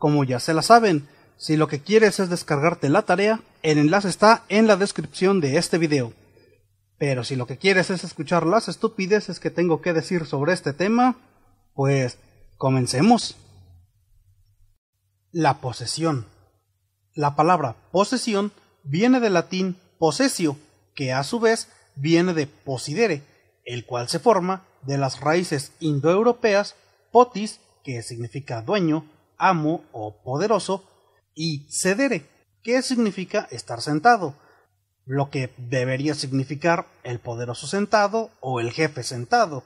Como ya se la saben, si lo que quieres es descargarte la tarea, el enlace está en la descripción de este video. Pero si lo que quieres es escuchar las estupideces que tengo que decir sobre este tema, pues comencemos. La posesión. La palabra posesión viene del latín posesio, que a su vez viene de posidere, el cual se forma de las raíces indoeuropeas potis, que significa dueño, amo o poderoso, y cedere que significa estar sentado, lo que debería significar el poderoso sentado o el jefe sentado.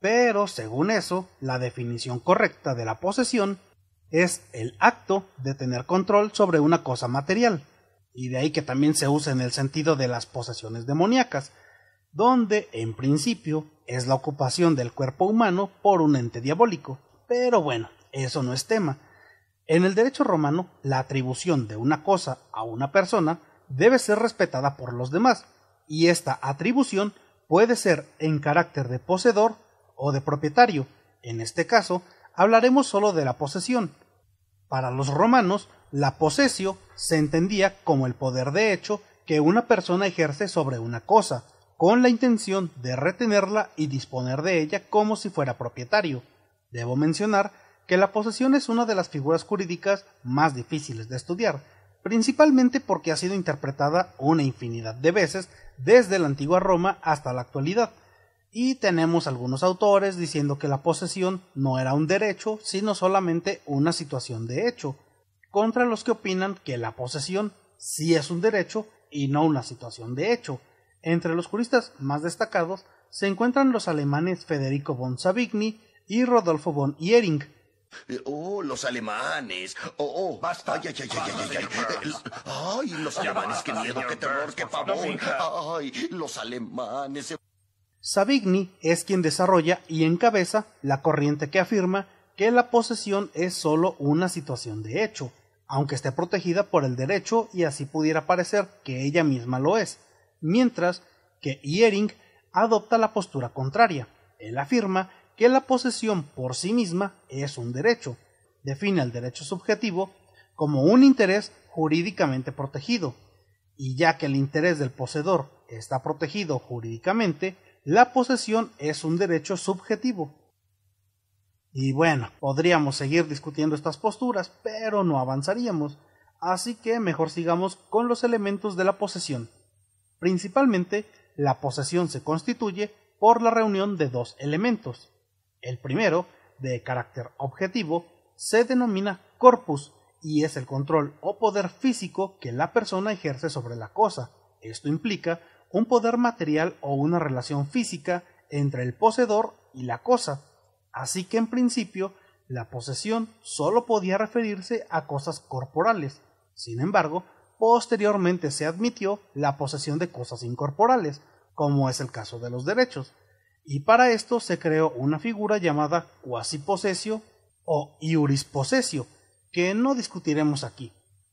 Pero según eso, la definición correcta de la posesión es el acto de tener control sobre una cosa material. Y de ahí que también se usa en el sentido de las posesiones demoníacas, donde en principio es la ocupación del cuerpo humano por un ente diabólico. Pero bueno, eso no es tema. En el derecho romano, la atribución de una cosa a una persona debe ser respetada por los demás, y esta atribución puede ser en carácter de poseedor o de propietario. En este caso, hablaremos solo de la posesión. Para los romanos, la posesio se entendía como el poder de hecho que una persona ejerce sobre una cosa, con la intención de retenerla y disponer de ella como si fuera propietario. Debo mencionar que la posesión es una de las figuras jurídicas más difíciles de estudiar, principalmente porque ha sido interpretada una infinidad de veces desde la antigua Roma hasta la actualidad, y tenemos algunos autores diciendo que la posesión no era un derecho, sino solamente una situación de hecho, contra los que opinan que la posesión sí es un derecho y no una situación de hecho. Entre los juristas más destacados se encuentran los alemanes Federico von Savigny y Rodolfo von eh, oh, los alemanes. Oh, Basta. los alemanes, qué qué ay, los alemanes. Savigny es quien desarrolla y encabeza la corriente que afirma que la posesión es sólo una situación de hecho, aunque esté protegida por el derecho y así pudiera parecer que ella misma lo es, mientras que Yering adopta la postura contraria. Él afirma que la posesión por sí misma es un derecho. Define el derecho subjetivo como un interés jurídicamente protegido, y ya que el interés del poseedor está protegido jurídicamente, la posesión es un derecho subjetivo. Y bueno, podríamos seguir discutiendo estas posturas, pero no avanzaríamos, así que mejor sigamos con los elementos de la posesión. Principalmente, la posesión se constituye por la reunión de dos elementos, el primero, de carácter objetivo, se denomina corpus y es el control o poder físico que la persona ejerce sobre la cosa. Esto implica un poder material o una relación física entre el poseedor y la cosa. Así que en principio, la posesión solo podía referirse a cosas corporales. Sin embargo, posteriormente se admitió la posesión de cosas incorporales, como es el caso de los derechos y para esto se creó una figura llamada quasi-posesio o iurisposesio, que no discutiremos aquí.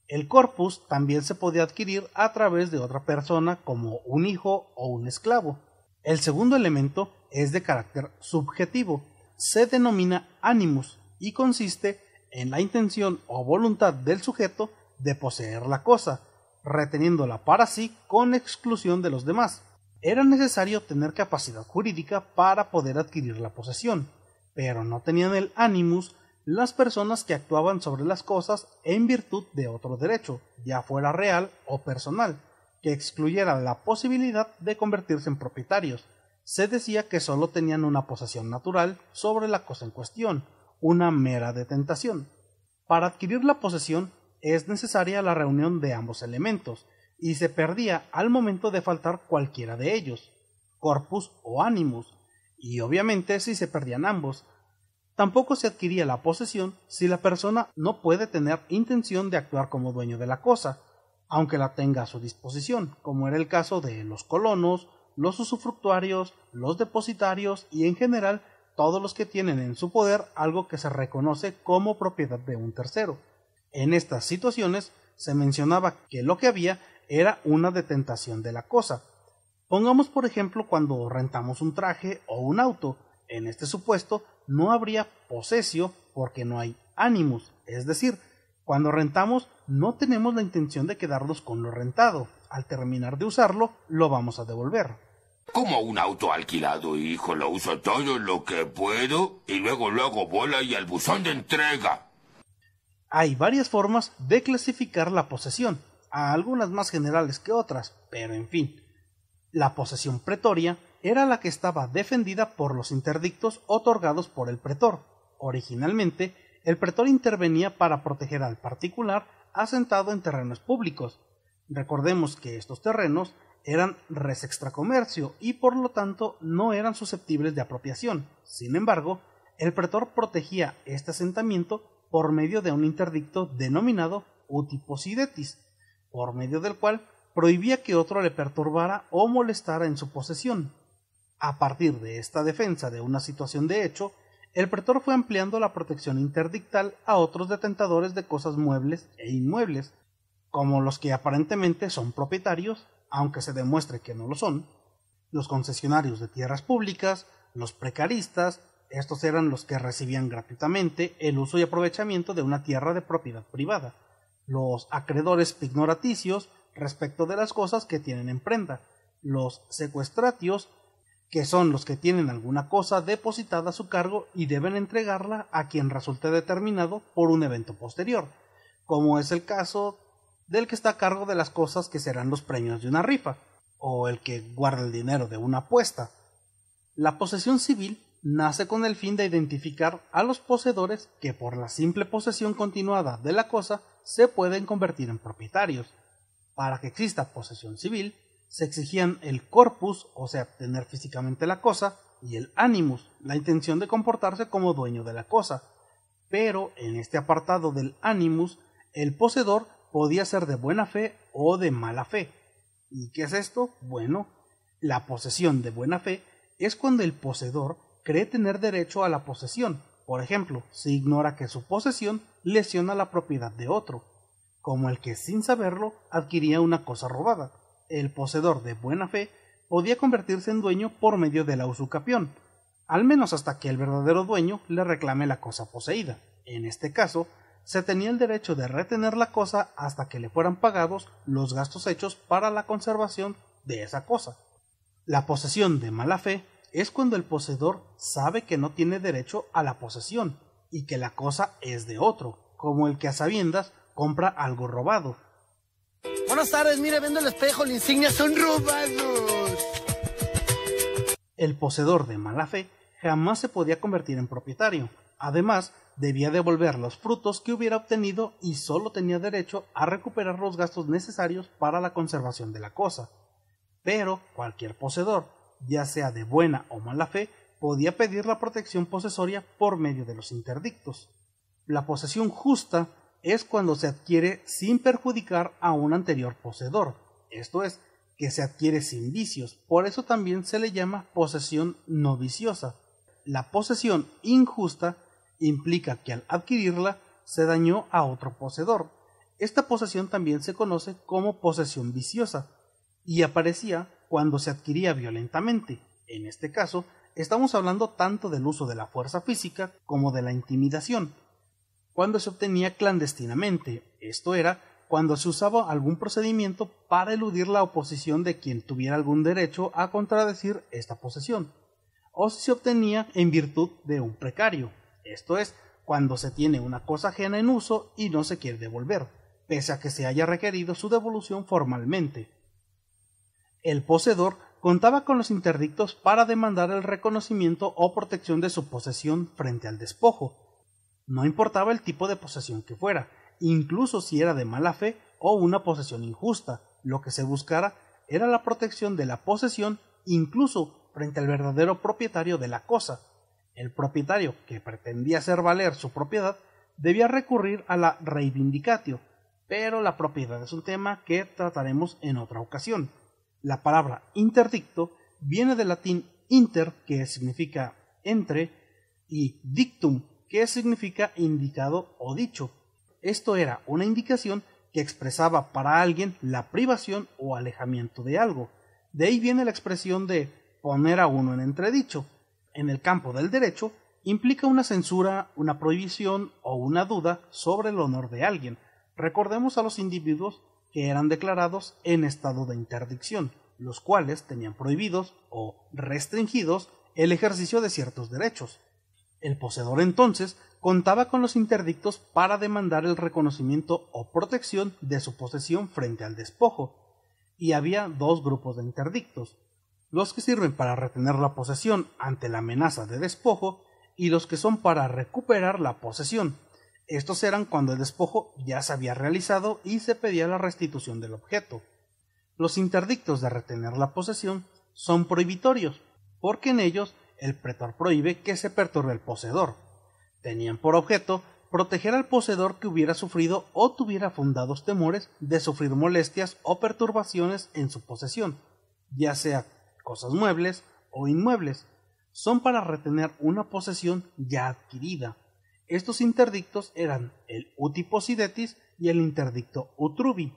El corpus también se podía adquirir a través de otra persona como un hijo o un esclavo. El segundo elemento es de carácter subjetivo, se denomina animus y consiste en la intención o voluntad del sujeto de poseer la cosa, reteniéndola para sí con exclusión de los demás. Era necesario tener capacidad jurídica para poder adquirir la posesión, pero no tenían el animus las personas que actuaban sobre las cosas en virtud de otro derecho, ya fuera real o personal, que excluyera la posibilidad de convertirse en propietarios. Se decía que sólo tenían una posesión natural sobre la cosa en cuestión, una mera detentación. Para adquirir la posesión es necesaria la reunión de ambos elementos, y se perdía al momento de faltar cualquiera de ellos, corpus o animus, y obviamente si se perdían ambos. Tampoco se adquiría la posesión si la persona no puede tener intención de actuar como dueño de la cosa, aunque la tenga a su disposición, como era el caso de los colonos, los usufructuarios, los depositarios y en general todos los que tienen en su poder algo que se reconoce como propiedad de un tercero. En estas situaciones se mencionaba que lo que había era una detentación de la cosa. Pongamos por ejemplo cuando rentamos un traje o un auto, en este supuesto no habría posesio porque no hay ánimos, es decir, cuando rentamos no tenemos la intención de quedarnos con lo rentado, al terminar de usarlo lo vamos a devolver. Como un auto alquilado, hijo, lo uso todo lo que puedo y luego lo luego bola y al buzón de entrega. Hay varias formas de clasificar la posesión, a algunas más generales que otras, pero en fin. La posesión pretoria era la que estaba defendida por los interdictos otorgados por el pretor. Originalmente, el pretor intervenía para proteger al particular asentado en terrenos públicos. Recordemos que estos terrenos eran res extracomercio y por lo tanto no eran susceptibles de apropiación. Sin embargo, el pretor protegía este asentamiento por medio de un interdicto denominado utiposidetis, por medio del cual prohibía que otro le perturbara o molestara en su posesión. A partir de esta defensa de una situación de hecho, el pretor fue ampliando la protección interdictal a otros detentadores de cosas muebles e inmuebles, como los que aparentemente son propietarios, aunque se demuestre que no lo son, los concesionarios de tierras públicas, los precaristas, estos eran los que recibían gratuitamente el uso y aprovechamiento de una tierra de propiedad privada, los acreedores pignoraticios respecto de las cosas que tienen en prenda, los secuestratios, que son los que tienen alguna cosa depositada a su cargo y deben entregarla a quien resulte determinado por un evento posterior, como es el caso del que está a cargo de las cosas que serán los premios de una rifa, o el que guarda el dinero de una apuesta. La posesión civil nace con el fin de identificar a los poseedores que por la simple posesión continuada de la cosa se pueden convertir en propietarios. Para que exista posesión civil, se exigían el corpus, o sea, tener físicamente la cosa, y el animus, la intención de comportarse como dueño de la cosa. Pero en este apartado del animus, el poseedor podía ser de buena fe o de mala fe. ¿Y qué es esto? Bueno, la posesión de buena fe es cuando el poseedor cree tener derecho a la posesión, por ejemplo, si ignora que su posesión lesiona la propiedad de otro, como el que sin saberlo adquiría una cosa robada. El poseedor de buena fe podía convertirse en dueño por medio de la usucapión, al menos hasta que el verdadero dueño le reclame la cosa poseída. En este caso, se tenía el derecho de retener la cosa hasta que le fueran pagados los gastos hechos para la conservación de esa cosa. La posesión de mala fe es cuando el poseedor sabe que no tiene derecho a la posesión y que la cosa es de otro, como el que a sabiendas compra algo robado. Buenas tardes, mire, vendo el espejo, la insignia son robados. El poseedor de mala fe jamás se podía convertir en propietario. Además, debía devolver los frutos que hubiera obtenido y solo tenía derecho a recuperar los gastos necesarios para la conservación de la cosa. Pero cualquier poseedor ya sea de buena o mala fe, podía pedir la protección posesoria por medio de los interdictos. La posesión justa es cuando se adquiere sin perjudicar a un anterior poseedor, esto es, que se adquiere sin vicios, por eso también se le llama posesión no viciosa. La posesión injusta implica que al adquirirla se dañó a otro poseedor. Esta posesión también se conoce como posesión viciosa y aparecía cuando se adquiría violentamente. En este caso, estamos hablando tanto del uso de la fuerza física como de la intimidación, cuando se obtenía clandestinamente, esto era, cuando se usaba algún procedimiento para eludir la oposición de quien tuviera algún derecho a contradecir esta posesión, o si se obtenía en virtud de un precario, esto es, cuando se tiene una cosa ajena en uso y no se quiere devolver, pese a que se haya requerido su devolución formalmente. El poseedor contaba con los interdictos para demandar el reconocimiento o protección de su posesión frente al despojo. No importaba el tipo de posesión que fuera, incluso si era de mala fe o una posesión injusta, lo que se buscara era la protección de la posesión incluso frente al verdadero propietario de la cosa. El propietario que pretendía hacer valer su propiedad debía recurrir a la reivindicatio, pero la propiedad es un tema que trataremos en otra ocasión. La palabra interdicto viene del latín inter, que significa entre, y dictum, que significa indicado o dicho. Esto era una indicación que expresaba para alguien la privación o alejamiento de algo. De ahí viene la expresión de poner a uno en entredicho. En el campo del derecho, implica una censura, una prohibición o una duda sobre el honor de alguien. Recordemos a los individuos eran declarados en estado de interdicción, los cuales tenían prohibidos o restringidos el ejercicio de ciertos derechos. El poseedor entonces contaba con los interdictos para demandar el reconocimiento o protección de su posesión frente al despojo, y había dos grupos de interdictos, los que sirven para retener la posesión ante la amenaza de despojo y los que son para recuperar la posesión estos eran cuando el despojo ya se había realizado y se pedía la restitución del objeto. Los interdictos de retener la posesión son prohibitorios, porque en ellos el pretor prohíbe que se perturbe el poseedor. Tenían por objeto proteger al poseedor que hubiera sufrido o tuviera fundados temores de sufrir molestias o perturbaciones en su posesión, ya sea cosas muebles o inmuebles, son para retener una posesión ya adquirida. Estos interdictos eran el Utiposidetis y el interdicto Utrubi.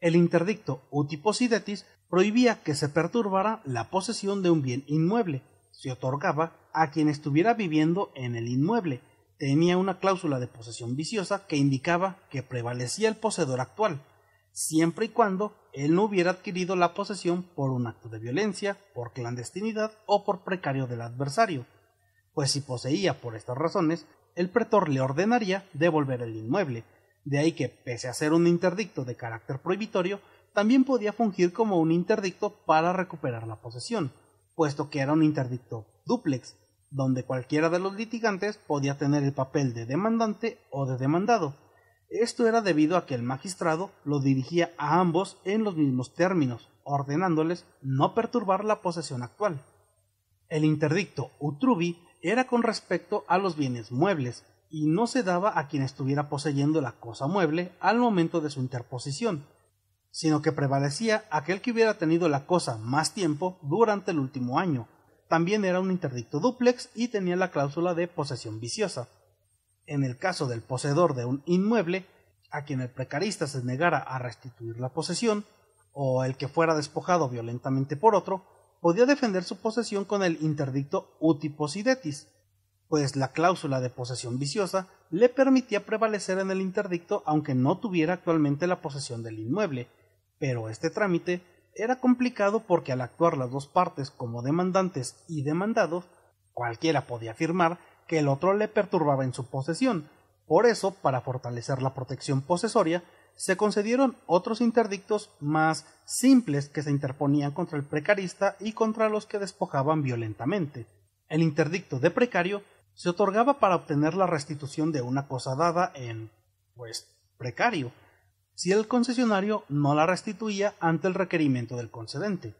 El interdicto Utiposidetis prohibía que se perturbara la posesión de un bien inmueble. Se otorgaba a quien estuviera viviendo en el inmueble. Tenía una cláusula de posesión viciosa que indicaba que prevalecía el poseedor actual, siempre y cuando él no hubiera adquirido la posesión por un acto de violencia, por clandestinidad o por precario del adversario. Pues si poseía por estas razones, el pretor le ordenaría devolver el inmueble, de ahí que, pese a ser un interdicto de carácter prohibitorio, también podía fungir como un interdicto para recuperar la posesión, puesto que era un interdicto duplex, donde cualquiera de los litigantes podía tener el papel de demandante o de demandado. Esto era debido a que el magistrado lo dirigía a ambos en los mismos términos, ordenándoles no perturbar la posesión actual. El interdicto utrubi era con respecto a los bienes muebles y no se daba a quien estuviera poseyendo la cosa mueble al momento de su interposición, sino que prevalecía aquel que hubiera tenido la cosa más tiempo durante el último año. También era un interdicto dúplex y tenía la cláusula de posesión viciosa. En el caso del poseedor de un inmueble, a quien el precarista se negara a restituir la posesión, o el que fuera despojado violentamente por otro, podía defender su posesión con el interdicto uti pues la cláusula de posesión viciosa le permitía prevalecer en el interdicto aunque no tuviera actualmente la posesión del inmueble, pero este trámite era complicado porque al actuar las dos partes como demandantes y demandados, cualquiera podía afirmar que el otro le perturbaba en su posesión. Por eso, para fortalecer la protección posesoria, se concedieron otros interdictos más simples que se interponían contra el precarista y contra los que despojaban violentamente. El interdicto de precario se otorgaba para obtener la restitución de una cosa dada en, pues, precario, si el concesionario no la restituía ante el requerimiento del concedente.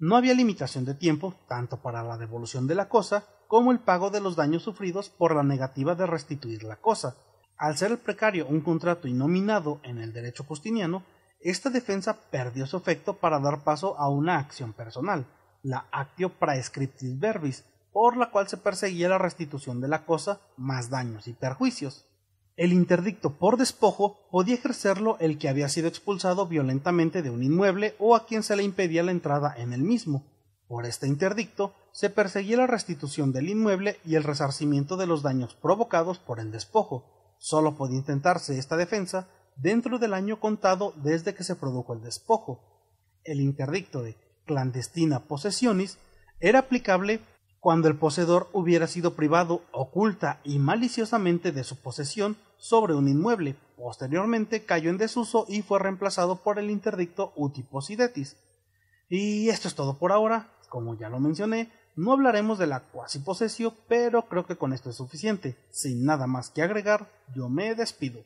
No había limitación de tiempo, tanto para la devolución de la cosa como el pago de los daños sufridos por la negativa de restituir la cosa, al ser el precario un contrato inominado en el derecho justiniano, esta defensa perdió su efecto para dar paso a una acción personal, la actio praescriptis verbis, por la cual se perseguía la restitución de la cosa más daños y perjuicios. El interdicto por despojo podía ejercerlo el que había sido expulsado violentamente de un inmueble o a quien se le impedía la entrada en el mismo. Por este interdicto se perseguía la restitución del inmueble y el resarcimiento de los daños provocados por el despojo, Solo podía intentarse esta defensa dentro del año contado desde que se produjo el despojo. El interdicto de clandestina possessionis era aplicable cuando el poseedor hubiera sido privado oculta y maliciosamente de su posesión sobre un inmueble. Posteriormente cayó en desuso y fue reemplazado por el interdicto uti possidetis. Y esto es todo por ahora. Como ya lo mencioné, no hablaremos de la cuasi posesión, pero creo que con esto es suficiente. Sin nada más que agregar, yo me despido.